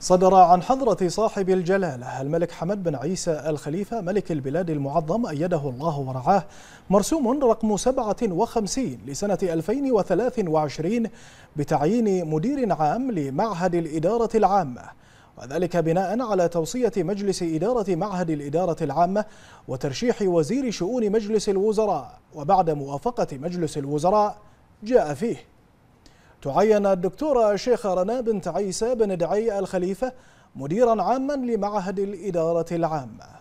صدر عن حضرة صاحب الجلالة الملك حمد بن عيسى الخليفة ملك البلاد المعظم أيده الله ورعاه مرسوم رقم 57 لسنة 2023 بتعيين مدير عام لمعهد الإدارة العامة وذلك بناء على توصية مجلس إدارة معهد الإدارة العامة وترشيح وزير شؤون مجلس الوزراء وبعد موافقة مجلس الوزراء جاء فيه تعين الدكتورة شيخة رنا بنت عيسى بن دعي الخليفة مديرا عاما لمعهد الإدارة العامة